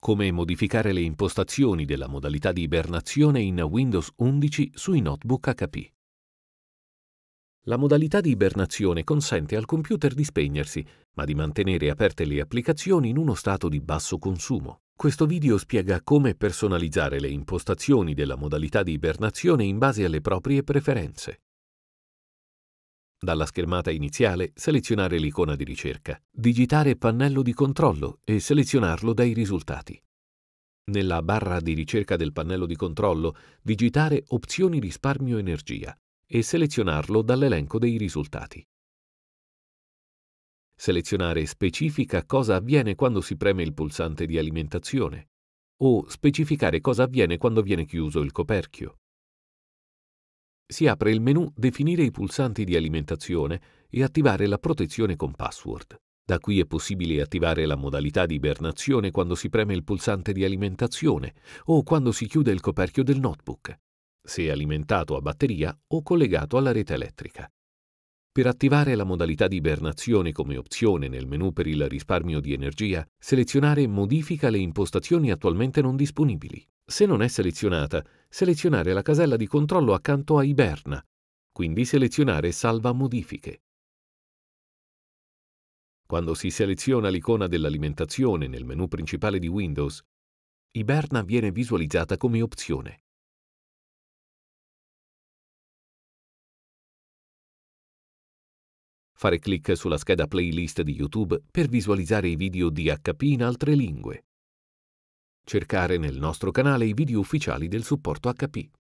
come modificare le impostazioni della modalità di ibernazione in Windows 11 sui notebook HP. La modalità di ibernazione consente al computer di spegnersi, ma di mantenere aperte le applicazioni in uno stato di basso consumo. Questo video spiega come personalizzare le impostazioni della modalità di ibernazione in base alle proprie preferenze. Dalla schermata iniziale selezionare l'icona di ricerca, digitare pannello di controllo e selezionarlo dai risultati. Nella barra di ricerca del pannello di controllo digitare opzioni risparmio energia e selezionarlo dall'elenco dei risultati. Selezionare specifica cosa avviene quando si preme il pulsante di alimentazione o specificare cosa avviene quando viene chiuso il coperchio si apre il menu Definire i pulsanti di alimentazione e attivare la protezione con password. Da qui è possibile attivare la modalità di ibernazione quando si preme il pulsante di alimentazione o quando si chiude il coperchio del notebook, se alimentato a batteria o collegato alla rete elettrica. Per attivare la modalità di ibernazione come opzione nel menu per il risparmio di energia, selezionare Modifica le impostazioni attualmente non disponibili. Se non è selezionata, selezionare la casella di controllo accanto a Iberna, quindi selezionare Salva modifiche. Quando si seleziona l'icona dell'alimentazione nel menu principale di Windows, Iberna viene visualizzata come opzione. fare clic sulla scheda playlist di YouTube per visualizzare i video DHP in altre lingue, cercare nel nostro canale i video ufficiali del supporto HP.